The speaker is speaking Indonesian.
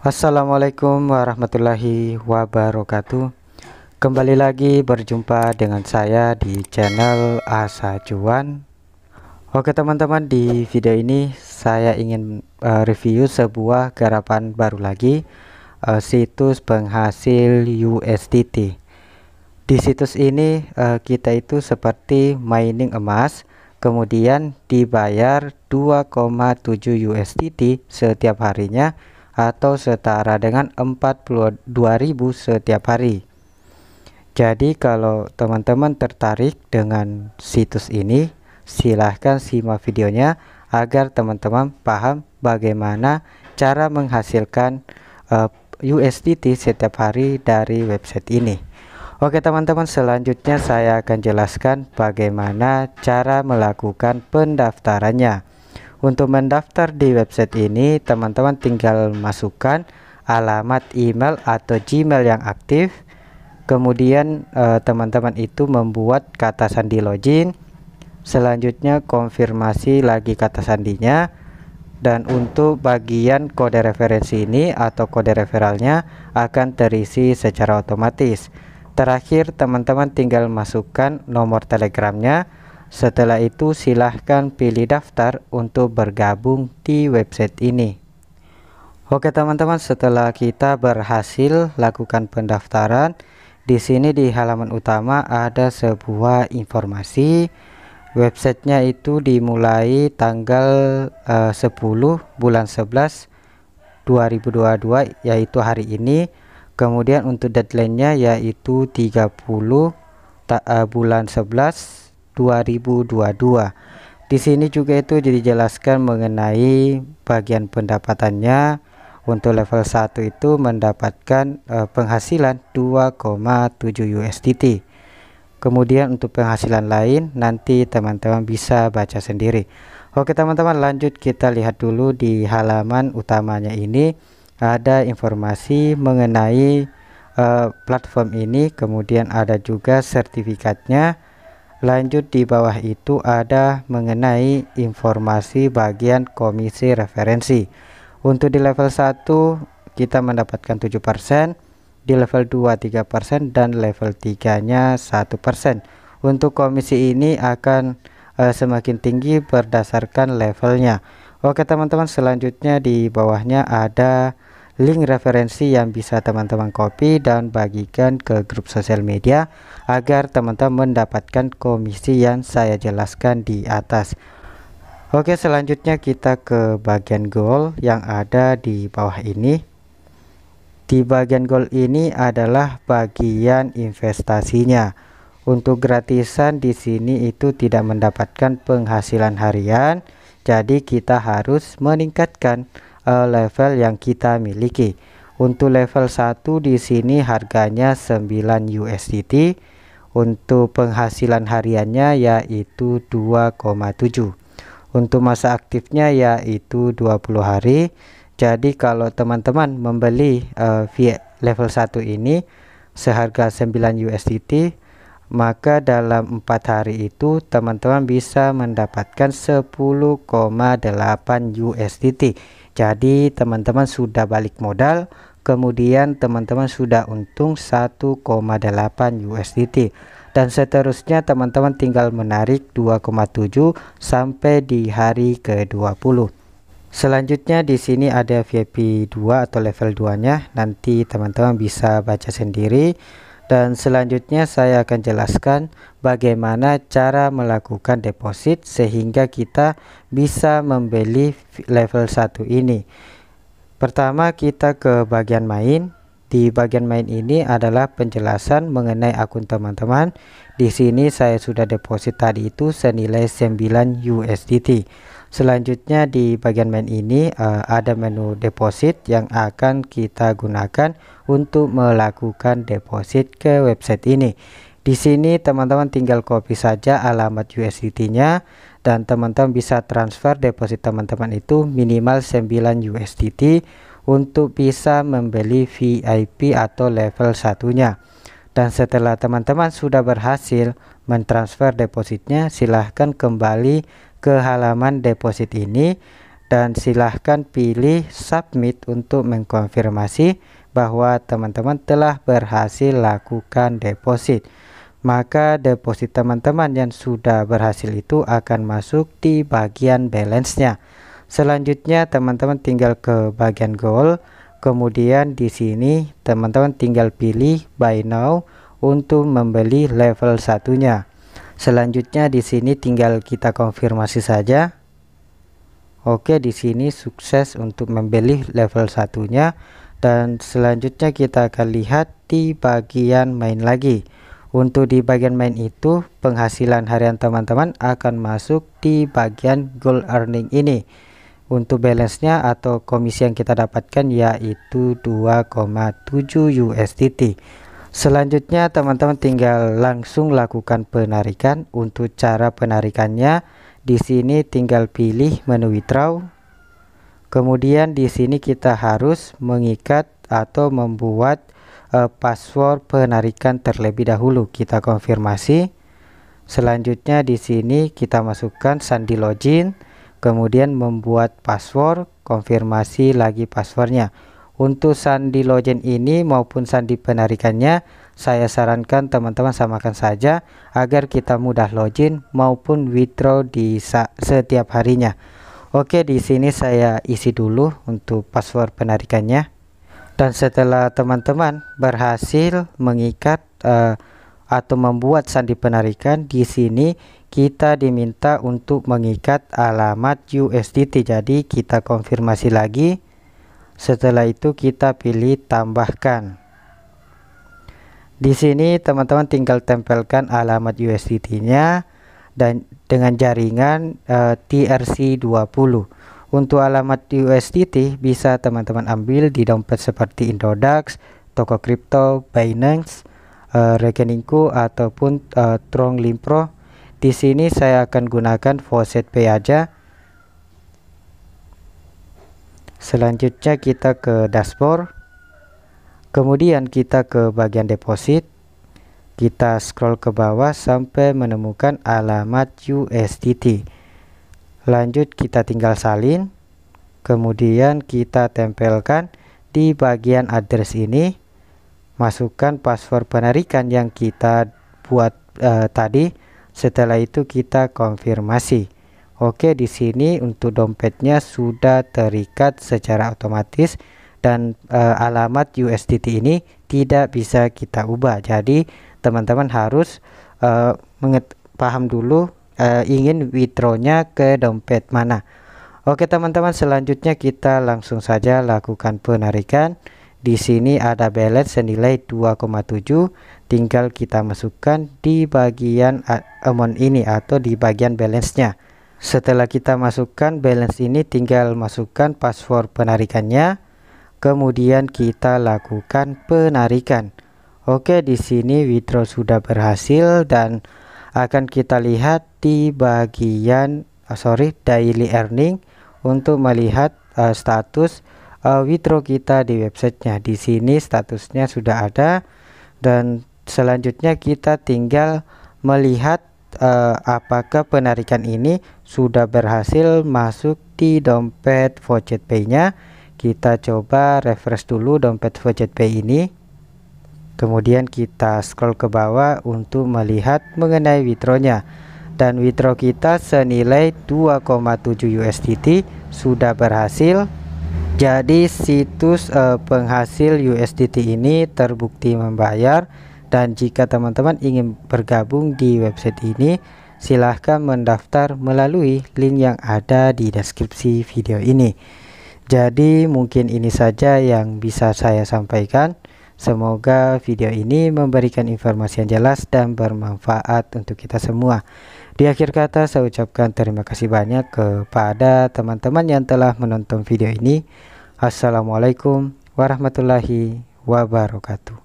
Assalamualaikum warahmatullahi wabarakatuh Kembali lagi berjumpa dengan saya di channel Asa Cuan Oke teman-teman di video ini saya ingin uh, review sebuah garapan baru lagi uh, Situs penghasil USDT Di situs ini uh, kita itu seperti mining emas Kemudian dibayar 2,7 USDT setiap harinya atau setara dengan 42.000 setiap hari. Jadi kalau teman-teman tertarik dengan situs ini, silahkan simak videonya agar teman-teman paham bagaimana cara menghasilkan uh, eh, USDT setiap hari dari website ini. Oke teman-teman selanjutnya saya akan jelaskan bagaimana cara melakukan pendaftarannya untuk mendaftar di website ini, teman-teman tinggal masukkan alamat email atau Gmail yang aktif. Kemudian eh, teman-teman eh, itu membuat kata sandi login. Selanjutnya konfirmasi lagi kata sandinya. Dan untuk bagian kode referensi ini atau kode referalnya akan terisi secara otomatis. Terakhir, teman-teman tinggal masukkan nomor telegramnya setelah itu silahkan pilih daftar untuk bergabung di website ini. Oke teman-teman setelah kita berhasil lakukan pendaftaran di sini di halaman utama ada sebuah informasi websitenya itu dimulai tanggal eh, 10 bulan 11 2022 yaitu hari ini kemudian untuk deadline-nya yaitu 30 ta, uh, bulan 11 2022 di sini juga itu dijelaskan mengenai bagian pendapatannya untuk level 1 itu mendapatkan uh, penghasilan 2,7 USDT kemudian untuk penghasilan lain nanti teman-teman bisa baca sendiri Oke teman-teman lanjut kita lihat dulu di halaman utamanya ini ada informasi mengenai uh, platform ini kemudian ada juga sertifikatnya Lanjut di bawah itu ada mengenai informasi bagian komisi referensi. Untuk di level 1 kita mendapatkan 7%, di level 2 3% dan level 3-nya 1%. Untuk komisi ini akan e, semakin tinggi berdasarkan levelnya. Oke teman-teman, selanjutnya di bawahnya ada link referensi yang bisa teman-teman copy dan bagikan ke grup sosial media agar teman-teman mendapatkan komisi yang saya jelaskan di atas Oke selanjutnya kita ke bagian goal yang ada di bawah ini di bagian goal ini adalah bagian investasinya untuk gratisan di sini itu tidak mendapatkan penghasilan harian jadi kita harus meningkatkan uh, level yang kita miliki. Untuk level 1 di sini harganya 9 USDT. Untuk penghasilan hariannya yaitu 2,7. Untuk masa aktifnya yaitu 20 hari. Jadi kalau teman-teman membeli uh, level 1 ini seharga 9 USDT maka dalam empat hari itu teman-teman bisa mendapatkan 10,8 USDT jadi teman-teman sudah balik modal kemudian teman-teman sudah untung 1,8 USDT dan seterusnya teman-teman tinggal menarik 2,7 sampai di hari ke-20 selanjutnya di sini ada VIP 2 atau level 2 nya nanti teman-teman bisa baca sendiri dan selanjutnya saya akan jelaskan bagaimana cara melakukan deposit sehingga kita bisa membeli level 1 ini pertama kita ke bagian main di bagian main ini adalah penjelasan mengenai akun teman-teman di sini saya sudah deposit tadi itu senilai 9 USDT selanjutnya di bagian main ini uh, ada menu deposit yang akan kita gunakan untuk melakukan deposit ke website ini di sini teman-teman tinggal copy saja alamat USDT-nya dan teman-teman bisa transfer deposit teman-teman itu minimal 9 USDT untuk bisa membeli VIP atau level satunya. Dan setelah teman-teman sudah berhasil mentransfer depositnya, silahkan kembali ke halaman deposit ini dan silahkan pilih submit untuk mengkonfirmasi bahwa teman-teman telah berhasil lakukan deposit maka deposit teman-teman yang sudah berhasil itu akan masuk di bagian balance-nya selanjutnya teman-teman tinggal ke bagian goal kemudian di sini teman-teman tinggal pilih buy now untuk membeli level satunya Selanjutnya di sini tinggal kita konfirmasi saja. Oke, di sini sukses untuk membeli level satunya dan selanjutnya kita akan lihat di bagian main lagi. Untuk di bagian main itu penghasilan harian teman-teman akan masuk di bagian gold earning ini. Untuk balance-nya atau komisi yang kita dapatkan yaitu 2,7 USDT. Selanjutnya teman-teman tinggal langsung lakukan penarikan. Untuk cara penarikannya di sini tinggal pilih menu withdraw. Kemudian di sini kita harus mengikat atau membuat uh, password penarikan terlebih dahulu. Kita konfirmasi. Selanjutnya di sini kita masukkan sandi login, kemudian membuat password, konfirmasi lagi passwordnya. Untuk sandi login ini maupun sandi penarikannya saya sarankan teman-teman samakan saja agar kita mudah login maupun withdraw di setiap harinya. Oke, di sini saya isi dulu untuk password penarikannya. Dan setelah teman-teman berhasil mengikat uh, atau membuat sandi penarikan di sini kita diminta untuk mengikat alamat USDT jadi kita konfirmasi lagi setelah itu kita pilih tambahkan. Di sini teman-teman tinggal tempelkan alamat USDT-nya dan dengan jaringan e, eh, TRC20. Untuk alamat USDT bisa teman-teman ambil di dompet seperti Indodax, toko kripto, Binance, uh, rekeningku ataupun uh, eh, Tron Limpro. Di sini saya akan gunakan Faucet Pay aja selanjutnya kita ke dashboard kemudian kita ke bagian deposit kita scroll ke bawah sampai menemukan alamat USDT lanjut kita tinggal salin kemudian kita tempelkan di bagian address ini masukkan password penarikan yang kita buat uh, tadi setelah itu kita konfirmasi Oke, di sini untuk dompetnya sudah terikat secara otomatis dan e, alamat USDT ini tidak bisa kita ubah. Jadi, teman-teman harus e, menget paham dulu e, ingin withdrawnya ke dompet mana. Oke, teman-teman, selanjutnya kita langsung saja lakukan penarikan. Di sini ada balance senilai 2,7, tinggal kita masukkan di bagian amount ini atau di bagian balance-nya. Setelah kita masukkan balance ini tinggal masukkan password penarikannya. Kemudian kita lakukan penarikan. Oke, di sini withdraw sudah berhasil dan akan kita lihat di bagian uh, sorry daily earning untuk melihat uh, status uh, withdraw kita di websitenya. Di sini statusnya sudah ada dan selanjutnya kita tinggal melihat uh, apakah penarikan ini sudah berhasil masuk di dompet voucher Pay-nya. Kita coba refresh dulu dompet voucher Pay ini. Kemudian kita scroll ke bawah untuk melihat mengenai withdraw-nya. Dan withdraw kita senilai 2,7 USDT sudah berhasil. Jadi situs uh, penghasil USDT ini terbukti membayar dan jika teman-teman ingin bergabung di website ini silahkan mendaftar melalui link yang ada di deskripsi video ini jadi mungkin ini saja yang bisa saya sampaikan Semoga video ini memberikan informasi yang jelas dan bermanfaat untuk kita semua. Di akhir kata saya ucapkan terima kasih banyak kepada teman-teman yang telah menonton video ini. Assalamualaikum warahmatullahi wabarakatuh.